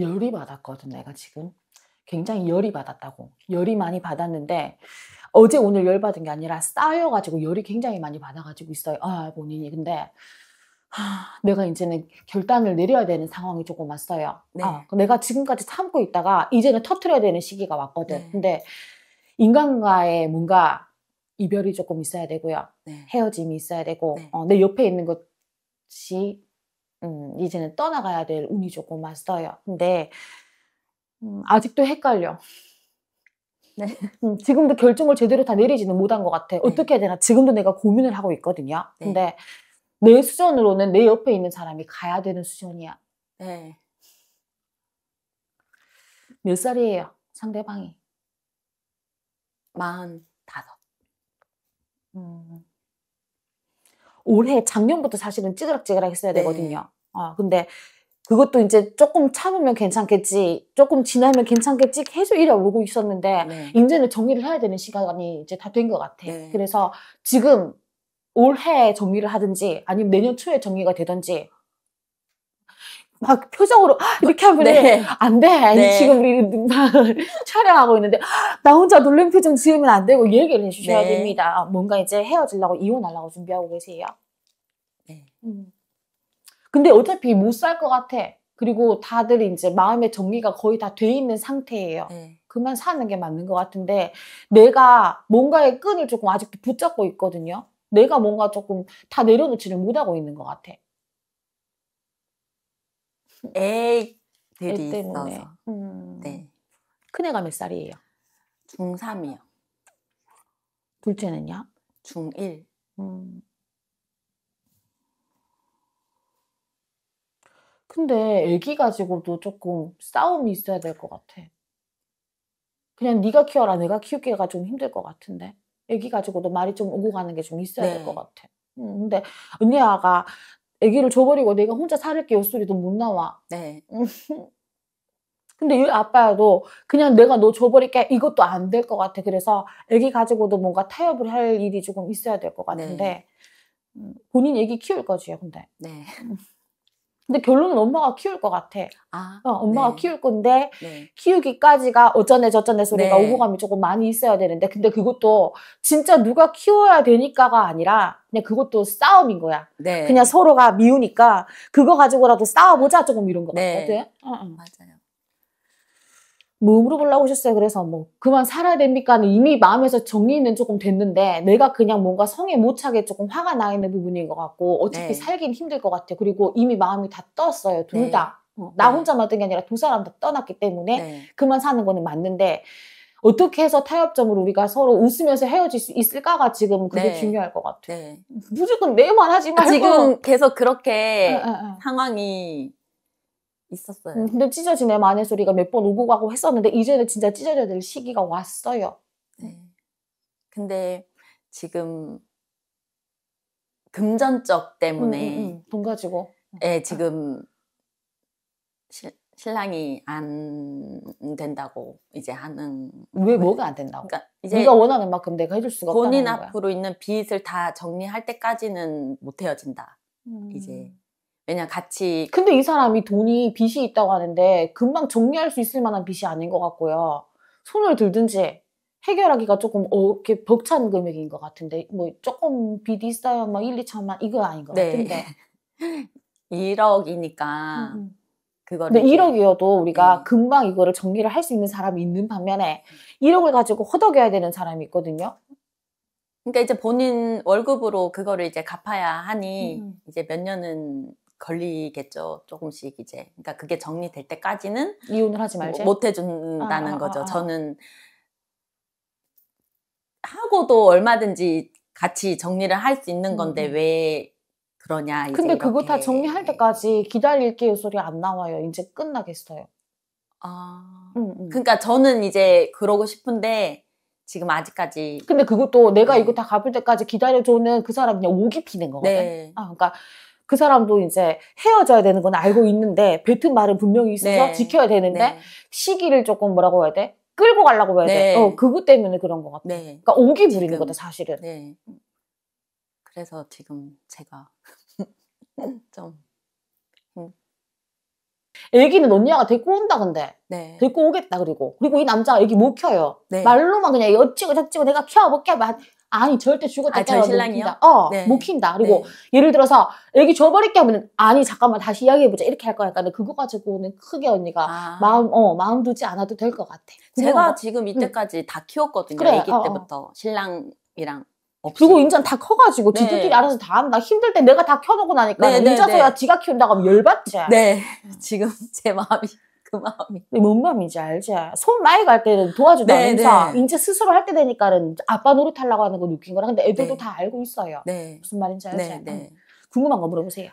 열이 받았거든, 내가 지금. 굉장히 열이 받았다고. 열이 많이 받았는데, 어제 오늘 열 받은 게 아니라 쌓여가지고 열이 굉장히 많이 받아가지고 있어요. 아, 본인이. 근데, 하, 내가 이제는 결단을 내려야 되는 상황이 조금 왔어요. 네. 아, 내가 지금까지 참고 있다가 이제는 터트려야 되는 시기가 왔거든. 네. 근데 인간과의 뭔가 이별이 조금 있어야 되고요. 네. 헤어짐이 있어야 되고, 네. 어, 내 옆에 있는 것이 음, 이제는 떠나가야 될 운이 조금 왔어요. 근데 음, 아직도 헷갈려. 네. 음, 지금도 결정을 제대로 다 내리지는 못한 것 같아. 네. 어떻게 해야 되나 지금도 내가 고민을 하고 있거든요. 네. 근데 내 수준으로는 내 옆에 있는 사람이 가야 되는 수준이야. 네. 몇 살이에요? 상대방이. 마흔 다섯. 음, 올해 작년부터 사실은 찌그락찌그락 했어야 네. 되거든요. 아 근데 그것도 이제 조금 참으면 괜찮겠지, 조금 지나면 괜찮겠지 계속 이래 오고 있었는데 네. 이제는 정리를 해야 되는 시간이 이제 다 된 것 같아. 네. 그래서 지금 올해 정리를 하든지 아니면 내년 초에 정리가 되든지 막 표정으로 아, 이렇게 하면 네. 안 돼. 네. 지금 우리 촬영하고 있는데 아, 나 혼자 놀림 표정 지으면 안 되고 얘기를 해주셔야 네. 됩니다. 아, 뭔가 이제 헤어지려고 이혼하려고 준비하고 계세요. 네. 음. 근데 어차피 못 살 것 같아. 그리고 다들 이제 마음의 정리가 거의 다 돼 있는 상태예요. 네. 그만 사는 게 맞는 것 같은데 내가 뭔가의 끈을 조금 아직도 붙잡고 있거든요. 내가 뭔가 조금 다 내려놓지를 못하고 있는 것 같아. 애들이 애 있어서. 음. 네. 큰애가 몇 살이에요? 중3이요. 둘째는요? 중1. 음. 근데 애기 가지고도 조금 싸움이 있어야 될 것 같아. 그냥 네가 키워라 내가 키우기가 좀 힘들 것 같은데 애기 가지고도 말이 좀 오고 가는 게 좀 있어야 네. 될것 같아. 음, 근데 언니야가 아기를 줘버리고 내가 혼자 살을게 요소리도 못 나와. 네. 근데 이 아빠도 그냥 내가 너 줘버릴게 이것도 안 될 것 같아. 그래서 아기 가지고도 뭔가 타협을 할 일이 조금 있어야 될 것 같은데 네. 음, 본인 아기 키울 거지요, 근데. 네. 음. 근데 결론은 엄마가 키울 것 같아. 아, 어, 엄마가 네. 키울 건데 네. 키우기까지가 어쩌네 저쩌네 소리가 네. 오고감이 조금 많이 있어야 되는데 근데 그것도 진짜 누가 키워야 되니까가 아니라 그냥 그것도 싸움인 거야. 네. 그냥 서로가 미우니까 그거 가지고라도 싸워보자 조금 이런 거 네. 같거든. 어, 어. 맞아요. 뭐 물어보려고 하셨어요. 그래서 뭐 그만 살아야 됩니까는 이미 마음에서 정리는 조금 됐는데 내가 그냥 뭔가 성에 못 차게 조금 화가 나 있는 부분인 것 같고 어차피 네. 살긴 힘들 것 같아요. 그리고 이미 마음이 다 떴어요. 둘 네. 다. 어, 나 네. 혼자 만든 게 아니라 두 사람 다 떠났기 때문에 네. 그만 사는 거는 맞는데 어떻게 해서 타협점을 우리가 서로 웃으면서 헤어질 수 있을까가 지금 그게 네. 중요할 것 같아요. 네. 무조건 내만 하지 말고. 지금 계속 그렇게 아, 아, 아. 상황이 있었어요. 음, 근데 찢어진 애 마늘 소리가 몇 번 오고 가고 했었는데 이제는 진짜 찢어져야 될 시기가 왔어요. 네. 근데 지금 금전적 때문에 음, 음, 음. 돈 가지고 예, 지금 시, 신랑이 안 된다고 이제 하는 왜 뭐 뭐가 안 된다고? 그러니까 이제 네가 원하는 만큼 내가 해줄 수가 없다는 거야. 본인 앞으로 있는 빚을 다 정리할 때까지는 못 헤어진다. 음. 이제 왜냐 같이 근데 이 사람이 돈이 빚이 있다고 하는데 금방 정리할 수 있을 만한 빚이 아닌 것 같고요. 손을 들든지 해결하기가 조금 어, 이렇게 벅찬 금액인 것 같은데 뭐 조금 빚이 있어요 막 뭐 1, 2천만 이거 아닌 것 네. 같은데 1억이니까 음, 음. 그거를 근 1억이어도 우리가 네. 금방 이거를 정리를 할 수 있는 사람이 있는 반면에 1억을 가지고 허덕여야 되는 사람이 있거든요. 그러니까 이제 본인 월급으로 그거를 이제 갚아야 하니 음. 음. 이제 몇 년은 걸리겠죠. 조금씩 이제. 그러니까 그게 정리될 때까지는 이혼을 하지 말지. 못 해준다는 아, 거죠. 아, 아, 저는 하고도 얼마든지 같이 정리를 할 수 있는 건데 음. 왜 그러냐. 근데 그거 다 정리할 네. 때까지 기다릴게요 소리 안 나와요. 이제 끝나겠어요. 아, 음, 음. 그러니까 저는 이제 그러고 싶은데 지금 아직까지. 근데 그것도 내가 네. 이거 다 갚을 때까지 기다려줘는 그 사람 그냥 오기 피는 거거든. 네. 아, 그러니까 그 사람도 이제 헤어져야 되는 건 알고 있는데 뱉은 말은 분명히 있어서 네. 지켜야 되는데 네. 시기를 조금 뭐라고 해야 돼? 끌고 가려고 해야 네. 돼. 어, 그것 때문에 그런 것 같아. 네. 그러니까 오기 부리는 거다 사실은. 네. 그래서 지금 제가 좀 애기는 음. 언니가 데리고 온다 근데 네. 데리고 오겠다 그리고 그리고 이남자 애기 못 켜요 네. 말로만 그냥 여치고 저치고 내가 켜못켜막 아니 절대 죽었다 아, 깨 신랑이요? 못 킨다. 어, 네. 못 킨다. 네. 그리고 네. 예를 들어서 애기 줘버릴게 하면 아니 잠깐만 다시 이야기해보자 이렇게 할 거니까 그러니까 그거 가지고는 크게 언니가 아. 마음 어 마음 두지 않아도 될 것 같아. 제가 지금 이때까지 응. 다 키웠거든요. 그래, 애기 어, 어. 때부터 어. 신랑이랑. 없어요. 그리고 인전 다 커가지고 네. 지들끼리 알아서 다 한다. 힘들 때 내가 다 켜놓고 나니까 네, 혼자서야 네, 네, 지가 키운다고 하면 열받지. 네, 지금 제 마음이 그 마음이. 뭔 마음인지 알지? 손 많이 갈 때는 도와주다 네, 인사. 네. 이제 스스로 할 때 되니까는 아빠 노릇하려고 하는 거 느낀 거라. 근데 애들도 네. 다 알고 있어요. 네. 무슨 말인지 알지? 네, 네. 음. 궁금한 거 물어보세요.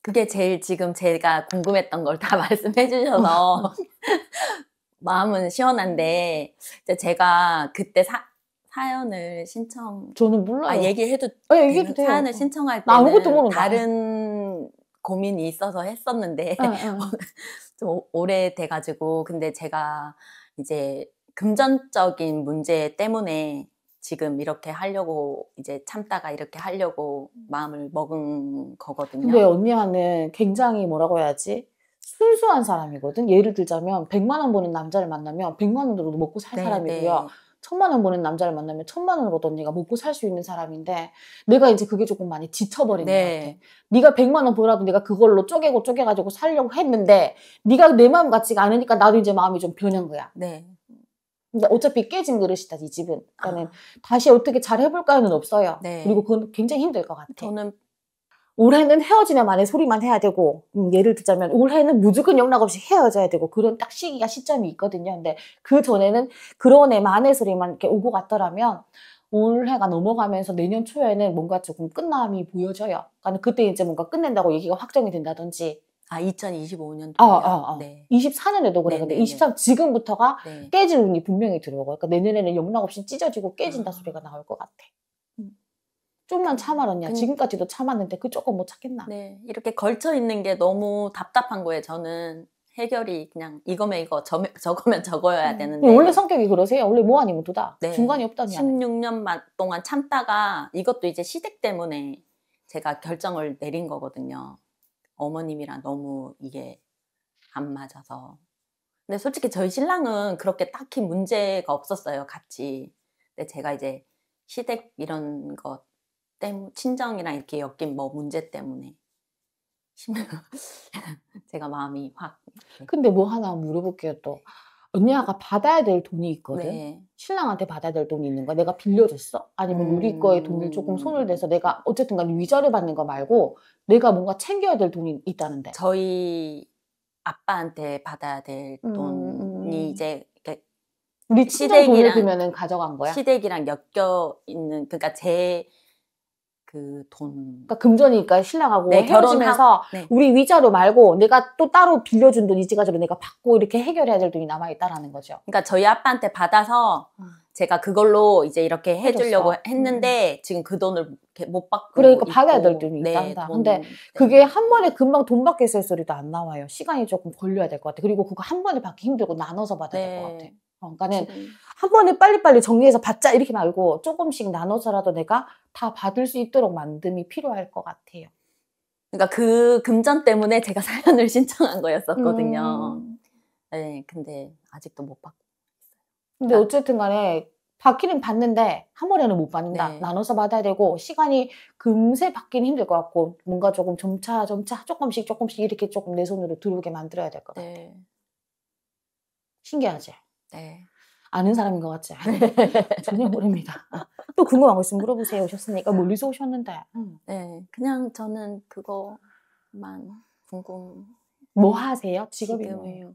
그게 제일 지금 제가 궁금했던 걸 다 말씀해 주셔서 마음은 시원한데 제가 그때 사, 사연을 신청 저는 몰라요. 아, 얘기해도 아, 얘기해도 돼요. 사연을 신청할 때 아무것도 모른다. 다른 고민이 있어서 했었는데 좀 오래 돼가지고 근데 제가 이제 금전적인 문제 때문에 지금 이렇게 하려고 이제 참다가 이렇게 하려고 마음을 먹은 거거든요. 근데 언니와는 굉장히 뭐라고 해야지 순수한 사람이거든. 예를 들자면 100만 원 버는 남자를 만나면 100만 원으로도 먹고 살 네, 사람이고요. 네. 천만 원 버는 남자를 만나면 천만 원으로도 언니가 먹고 살 수 있는 사람인데 내가 이제 그게 조금 많이 지쳐버리는 네. 것 같아. 네가 백만 원 벌어도 내가 그걸로 쪼개고 쪼개가지고 살려고 했는데 네가 내 마음 같지가 않으니까 나도 이제 마음이 좀 변한 거야. 네. 근데 어차피 깨진 그릇이다 이 집은. 그러니까는 아. 다시 어떻게 잘 해볼까는 없어요. 네. 그리고 그건 굉장히 힘들 것 같아. 저는 올해는 헤어지면 만에 소리만 해야 되고 음, 예를 들자면 올해는 무조건 영락 없이 헤어져야 되고 그런 딱 시기가 시점이 있거든요. 근데 그 전에는 그런 애 만의 소리만 이렇게 오고 갔더라면 올해가 넘어가면서 내년 초에는 뭔가 조금 끝남이 보여져요. 그러니까 그때 이제 뭔가 끝낸다고 얘기가 확정이 된다든지 아, 2025년도. 아, 아, 아. 네. 24년에도 그래. 근데 23, 지금부터가 네. 깨질 운이 분명히 들어오고. 그러니까 내년에는 영락 없이 찢어지고 깨진다 음. 소리가 나올 것 같아. 좀만 참아라냐 근... 지금까지도 참았는데 그 조금 못 참겠나 네 이렇게 걸쳐 있는 게 너무 답답한 거예요 저는 해결이 그냥 이거면 이거 저, 거면 저거여야 음. 되는데 원래 성격이 그러세요 원래 뭐 아니면 두다 네. 중간이 없다니 16년 동안 참다가 이것도 이제 시댁 때문에 제가 결정을 내린 거거든요 어머님이랑 너무 이게 안 맞아서 근데 솔직히 저희 신랑은 그렇게 딱히 문제가 없었어요 같이 근데 제가 이제 시댁 이런 것 때문 친정이랑 이렇게 엮인 뭐 문제 때문에 제가 마음이 확. 근데 뭐 하나 물어볼게요 또. 언니가 받아야 될 돈이 있거든. 네. 신랑한테 받아야 될 돈이 있는 거야. 내가 빌려줬어? 아니면 음... 우리 거에 돈을 조금 손을 대서 내가 어쨌든 간에 위자료 받는 거 말고 내가 뭔가 챙겨야 될 돈이 있다는데. 저희 아빠한테 받아야 될 음, 음, 돈이 음... 이제 우리 시댁이랑 돈을 면은 가져간 거야. 시댁이랑 엮여 있는 그러니까 제그 돈. 그러니까 금전이니까 신랑하고 네, 결혼하면서 네. 우리 위자료 말고 내가 또 따로 빌려준 돈 이지가지로 내가 받고 이렇게 해결해야 될 돈이 남아있다라는 거죠. 그러니까 저희 아빠한테 받아서 아. 제가 그걸로 이제 이렇게 해주려고 해줬어. 했는데 음. 지금 그 돈을 못 받고 그러니까 있고. 받아야 될 돈이 네, 있다. 돈, 근데 네. 그게 한 번에 금방 돈 받게 쓸 소리도 안 나와요. 시간이 조금 걸려야 될 것 같아. 그리고 그거 한 번에 받기 힘들고 나눠서 받아야 될것 네. 같아. 어, 그러니까는 지한 네. 번에 빨리빨리 정리해서 받자 이렇게 말고 조금씩 나눠서라도 내가 다 받을 수 있도록 만듦이 필요할 것 같아요. 그러니까 그 금전 때문에 제가 사연을 신청한 거였었거든요. 음. 네, 근데 아직도 못 받고 근데 그러니까 어쨌든 간에 받기는 받는데 한 번에는 못 받는다. 네. 나눠서 받아야 되고 시간이 금세 받기는 힘들 것 같고 뭔가 조금 점차 점차 조금씩 조금씩 이렇게 조금 내 손으로 들어오게 만들어야 될 것 같아요. 네. 신기하지? 네. 아는 사람인 것 같지? 않아요? 전혀 모릅니다. 또 궁금한 거 있으면 물어보세요. 오셨으니까 뭐 멀리서 오셨는데. 응. 네, 그냥 저는 그거만 궁금. 뭐 하세요? 직업이 지금... 뭐예요?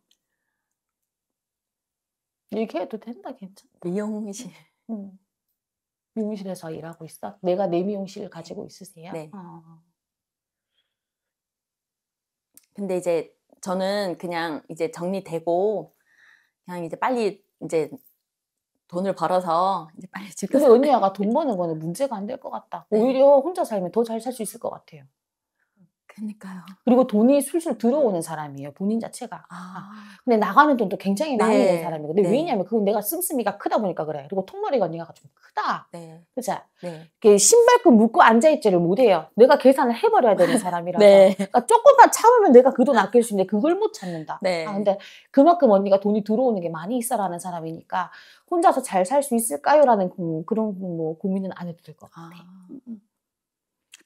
얘기해도 된다, 괜찮아. 미용실. 응. 미용실에서 일하고 있어? 내가 내 미용실 을 가지고 있으세요? 네. 어. 근데 이제 저는 그냥 이제 정리되고 그냥 이제 빨리 이제 돈을 벌어서 이제 빨리 집. 그래서 은희야가 돈 버는 거는 문제가 안 될 것 같다. 네. 오히려 혼자 살면 더 잘 살 수 있을 것 같아요. 그러니까요. 그리고 돈이 술술 들어오는 사람이에요. 본인 자체가. 아. 아. 근데 나가는 돈도 굉장히 네. 많이 네. 내는 사람이고. 근데 네. 왜냐면 그건 내가 씀씀이가 크다 보니까 그래. 그리고 통머리가 언니가좀 크다. 네. 그죠 네. 신발끈 묶고 앉아있지를 못해요. 내가 계산을 해버려야 되는 사람이라서. 네. 그러니까 조금만 참으면 내가 그 돈 아낄 수 있는데 그걸 못찾는다 네. 아, 근데 그만큼 언니가 돈이 들어오는 게 많이 있어라는 사람이니까 혼자서 잘 살 수 있을까요라는 고, 그런 뭐 고민은 안 해도 될 것 같아. 아. 음, 음.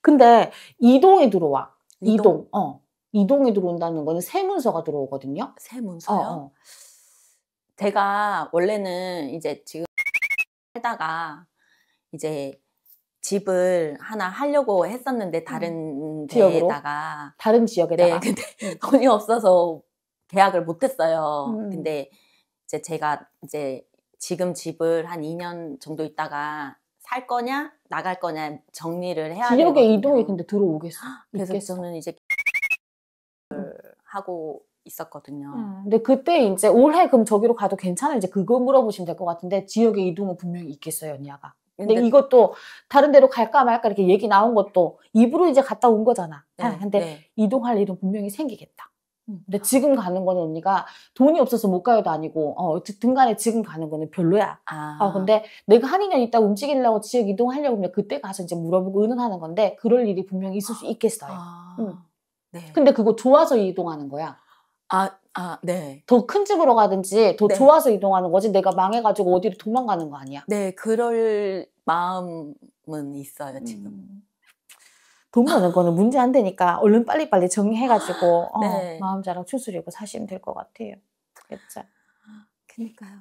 근데 이동이 들어와. 이동. 이동. 어. 이동이 들어온다는 거는 새 문서가 들어오거든요. 새 어, 문서요? 어, 어. 제가 원래는 이제 지금 살다가 이제 집을 하나 하려고 했었는데 음. 다른 음, 지역에다가 다른 지역에다가 네, 근데 돈이 없어서 계약을 못 했어요. 음. 근데 이제 제가 이제 지금 집을 한 2년 정도 있다가 살 거냐 나갈 거냐 정리를 해야 지역의 되거든요. 이동이 근데 들어오겠어. 그래서 있겠어. 저는 이제 하고 있었거든요. 음, 근데 그때 이제 올해 그럼 저기로 가도 괜찮은지 그거 물어보시면 될 것 같은데 지역의 이동은 분명히 있겠어요 언니가. 근데, 근데, 이것도 다른 데로 갈까 말까 이렇게 얘기 나온 것도 입으로 이제 갔다 온 거잖아. 아, 네, 근데 네. 이동할 일은 분명히 생기겠다. 음, 근데 지금 가는 거는 언니가 돈이 없어서 못 가요도 아니고 어 어쨌든 간에 지금 가는 거는 별로야. 아. 어, 근데 내가 한 2년 있다 움직이려고 지역 이동하려고 하면 그때 가서 이제 물어보고 의논하는 건데 그럴 일이 분명히 있을 수 아. 있겠어요. 아. 응. 음. 네. 근데 그거 좋아서 이동하는 거야. 아, 아, 네. 더 큰 집으로 가든지 더 네. 좋아서 이동하는 거지 내가 망해가지고 어디로 도망가는 거 아니야. 네, 그럴 마음은 있어요, 지금. 음. 돈 버는 거는 문제 안 되니까 얼른 빨리빨리 정리해가지고 아, 어, 네. 마음 자랑 추스리고 사시면 될 것 같아요. 그죠 렇 그니까요.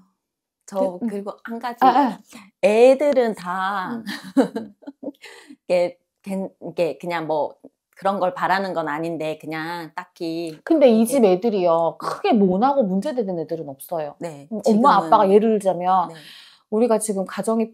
저 그, 음. 리고한 가지 아, 아. 애들은 다 음. 이게, 이게 그냥 뭐 그런 걸 바라는 건 아닌데 그냥 딱히 근데 이집 예. 애들이요 음. 크게 못하고 문제되는 애들은 없어요 네, 지금은, 엄마 아빠가 예를 들자면 네. 우리가 지금 가정이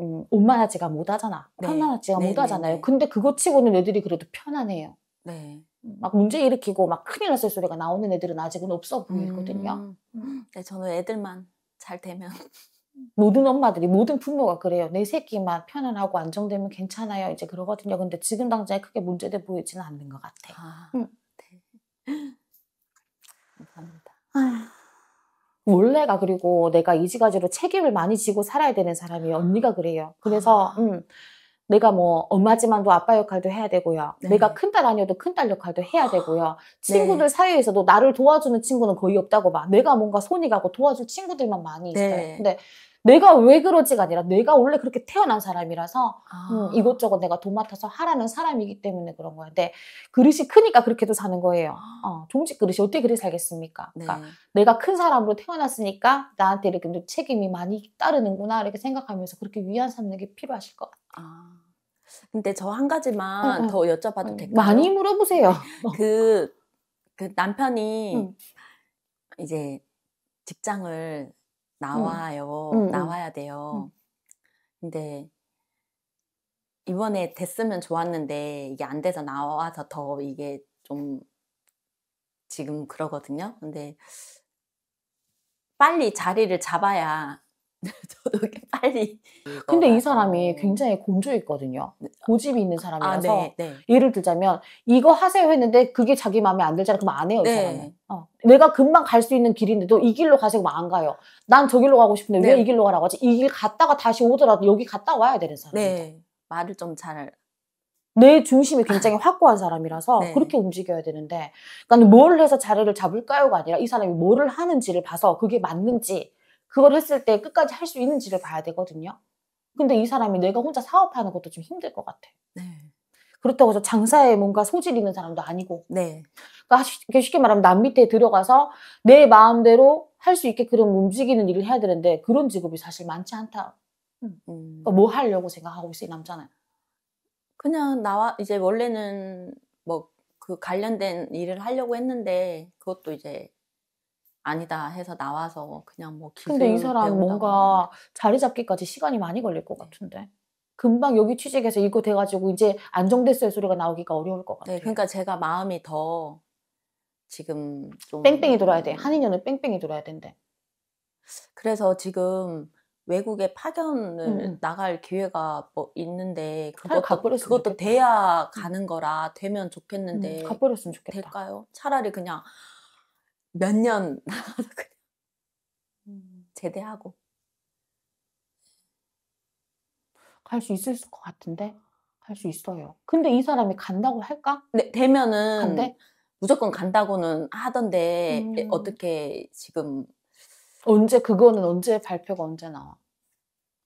음, 어, 온만하지가 못하잖아. 네. 편안하지가 네. 못하잖아요. 네, 네. 근데 그거 치고는 애들이 그래도 편안해요. 네. 음, 막 문제 일으키고 막 큰일 났을 소리가 나오는 애들은 아직은 없어 보이거든요. 음. 음. 네, 저는 애들만 잘 되면. 모든 엄마들이 모든 부모가 그래요. 내 새끼만 편안하고 안정되면 괜찮아요. 이제 그러거든요. 근데 지금 당장에 크게 문제돼 보이지는 않는 것 같아요. 아, 음. 네. 감사합니다. 아휴. 원래가 그리고 내가 이지가지로 책임을 많이 지고 살아야 되는 사람이에요. 언니가 그래요. 그래서 아. 음, 내가 뭐 엄마지만도 아빠 역할도 해야 되고요. 네. 내가 큰딸 아니어도 큰딸 역할도 해야 아. 되고요. 네. 친구들 네. 사이에서도 나를 도와주는 친구는 거의 없다고 봐. 내가 뭔가 손이 가고 도와줄 친구들만 많이 있어요. 네. 근데 내가 왜 그러지가 아니라 내가 원래 그렇게 태어난 사람이라서 아. 음, 이것저것 내가 도맡아서 하라는 사람이기 때문에 그런 거야. 근데 그릇이 크니까 그렇게도 사는 거예요. 아. 어, 종지 그릇이 어떻게 그리 살겠습니까? 네. 그러니까 내가 큰 사람으로 태어났으니까 나한테 이렇게 책임이 많이 따르는구나 이렇게 생각하면서 그렇게 위안 삼는 게 필요하실 것 같아요. 아. 근데 저 한 가지만 응, 더 여쭤봐도 응, 될까요? 많이 물어보세요. 그, 그 남편이 응. 이제 직장을 나와요. 음, 나와야 돼요. 근데 이번에 됐으면 좋았는데 이게 안 돼서 나와서 더 이게 좀 지금 그러거든요. 근데 빨리 자리를 잡아야 저도 이렇게 빨리. 음, 근데 이 어. 사람이 굉장히 공조있거든요. 네, 어. 고집이 있는 사람이라서 아, 네, 네. 예를 들자면 이거 하세요 했는데 그게 자기 마음에 안 들잖아. 그럼 안 해요, 네. 이 사람은. 어. 내가 금방 갈 수 있는 길인데도 이 길로 가세요, 안 가요. 난 저 길로 가고 싶은데 왜이 네. 길로 가라고 하지? 이 길 갔다가 다시 오더라도 여기 갔다 와야 되는 사람입니다. 네. 말을 좀 잘. 내 중심이 굉장히 확고한 사람이라서 네. 그렇게 움직여야 되는데, 그러니까 뭘 해서 자리를 잡을까요가 아니라 이 사람이 뭐를 하는지를 봐서 그게 맞는지 그걸 했을 때 끝까지 할 수 있는지를 봐야 되거든요. 근데 이 사람이 내가 혼자 사업하는 것도 좀 힘들 것 같아. 네. 그렇다고 해서 장사에 뭔가 소질 있는 사람도 아니고. 네. 그러니까 쉽게 말하면 남 밑에 들어가서 내 마음대로 할 수 있게 그런 움직이는 일을 해야 되는데 그런 직업이 사실 많지 않다. 음. 그러니까 뭐 하려고 생각하고 있어 이 남자는? 그냥 나와 이제 원래는 뭐 그 관련된 일을 하려고 했는데 그것도 이제 아니다 해서 나와서 그냥 뭐 기술 근데 이 사람 뭔가 자리 잡기까지 시간이 많이 걸릴 것 네. 같은데 금방 여기 취직해서 이거 돼가지고 이제 안정됐어요 소리가 나오기가 어려울 것 네, 같아요. 네, 그러니까 제가 마음이 더 지금 좀 뺑뺑이 돌아야 돼. 한인연은 뺑뺑이 돌아야 된대. 그래서 지금 외국에 파견을 음. 나갈 기회가 뭐 있는데 그것도, 그것도 돼야 음. 가는 거라 되면 음, 좋겠는데 음, 가버렸으면 좋겠다. 될까요? 차라리 그냥 몇년 나가서 그냥 음. 제대하고 갈 수 있을 것 같은데 갈 수 있어요. 근데 이 사람이 간다고 할까? 네, 되면은 간대? 무조건 간다고는 하던데 음. 어떻게 지금 언제 그거는 언제 발표가 언제 나와?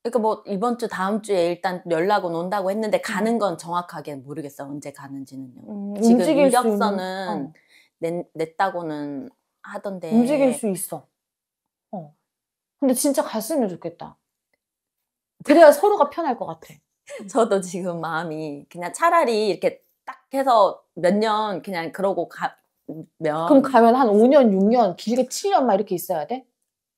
그러니까 뭐 이번 주 다음 주에 일단 연락은 온다고 했는데 음. 가는 건 정확하게 모르겠어 언제 가는지는요. 음, 지금 이력서는 어. 냈, 냈다고는 하던데. 움직일 수 있어. 어. 근데 진짜 갔으면 좋겠다. 그래야 서로가 편할 것 같아. 저도 지금 마음이 그냥 차라리 이렇게 딱 해서 몇 년 그냥 그러고 가면 그럼 가면 한 5년, 6년, 길게 7년 막 이렇게 있어야 돼?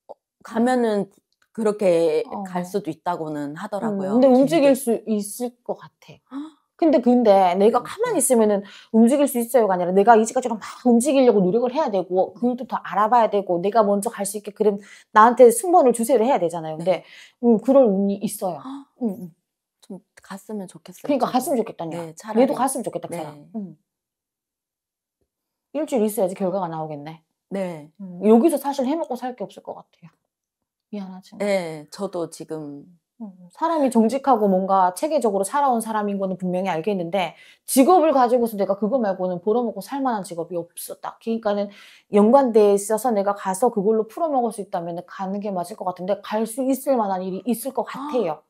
어, 가면은 그렇게 어. 갈 수도 있다고는 하더라고요. 음, 근데 움직일 수 있을 것 같아. 근데 근데 내가 음. 가만히 있으면은 움직일 수 있어요가 아니라 내가 이제까지 막 움직이려고 노력을 해야 되고 그것도 더 알아봐야 되고 내가 먼저 갈 수 있게 그럼 나한테 승부를 주세를 해야 되잖아요. 근데 네. 음, 그럴 운이 있어요. 아. 음, 음, 좀 갔으면 좋겠어요. 그러니까 갔으면 좋겠다니 네, 차라리. 얘도 갔으면 좋겠다. 차라리. 네. 음. 일주일 있어야지 결과가 나오겠네. 네. 음. 여기서 사실 해먹고 살 게 없을 것 같아요. 미안하지. 네, 저도 지금 음, 사람이 정직하고 뭔가 체계적으로 살아온 사람인 거는 분명히 알겠는데 직업을 가지고서 내가 그거 말고는 벌어먹고 살만한 직업이 없어 딱 그러니까는 연관돼 있어서 내가 가서 그걸로 풀어먹을 수 있다면 가는 게 맞을 것 같은데 갈 수 있을 만한 일이 있을 것 같아요. 아,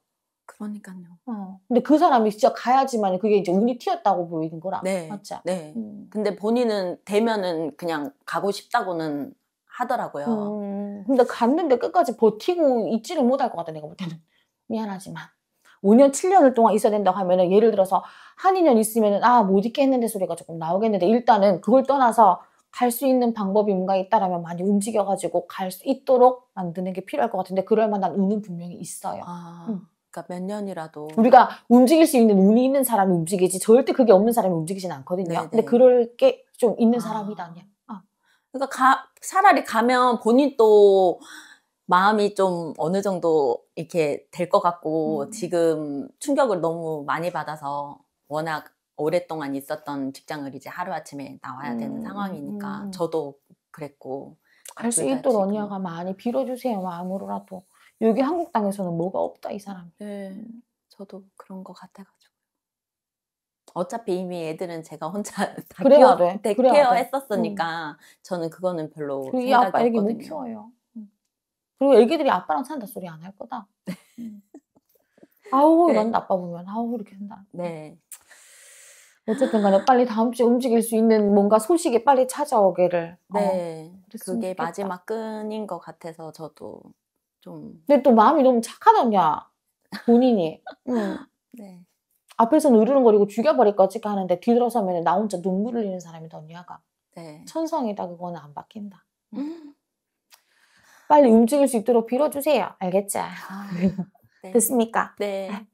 그러니까요. 어. 근데 그 사람이 진짜 가야지만 그게 이제 운이 튀었다고 보이는 거라. 네. 맞죠? 네. 음. 근데 본인은 되면은 그냥 가고 싶다고는 하더라고요. 음. 근데 갔는데 끝까지 버티고 있지를 못할 것 같아 내가 볼 때는. 미안하지만 5년, 7년을 동안 있어야 된다고 하면은 예를 들어서 한 2년 있으면은 아, 못 있게 했는데 소리가 조금 나오겠는데 일단은 그걸 떠나서 갈 수 있는 방법이 뭔가 있다라면 많이 움직여가지고 갈 수 있도록 만드는 게 필요할 것 같은데 그럴 만한 운은 분명히 있어요. 아, 음. 그러니까 몇 년이라도 우리가 움직일 수 있는 운이 있는 사람이 움직이지 절대 그게 없는 사람이 움직이진 않거든요. 네네. 근데 네. 그럴 게 좀 있는 아. 사람이다 그냥. 어. 아. 그러니까 가, 차라리 가면 본인 또 마음이 좀 어느 정도 이렇게 될 것 같고 음. 지금 충격을 너무 많이 받아서 워낙 오랫동안 있었던 직장을 이제 하루아침에 나와야 되는 음. 상황이니까 음. 저도 그랬고 갈수 있도록 언니가 많이 빌어주세요 마음으로라도 여기 한국 땅에서는 뭐가 없다 이 사람 네 저도 그런 것 같아가지고 어차피 이미 애들은 제가 혼자 다 그래야 키워, 돼. 네, 그래야 했었으니까 음. 저는 그거는 별로 생각이 아빠 애기 없거든요. 못 키워요 그리고 애기들이 아빠랑 산다 소리 안 할 거다. 네. 음. 아우, 네. 난 아빠 보면 아우 이렇게 한다. 네. 어쨌든 간에 빨리 다음 주에 움직일 수 있는 뭔가 소식이 빨리 찾아오기를. 네. 어, 그게 마지막 끈인 것 같아서 저도 좀. 근데 또 마음이 너무 착하더냐, 본인이. 네. 앞에서는 으르렁거리고 죽여버릴거지가 하는데 뒤돌아서면 나 혼자 눈물 흘리는 사람이 더냐가. 네. 천성이다, 그거는 안 바뀐다. 음. 빨리 움직일 수 있도록 빌어주세요. 알겠죠? 아, 네. 됐습니까? 네.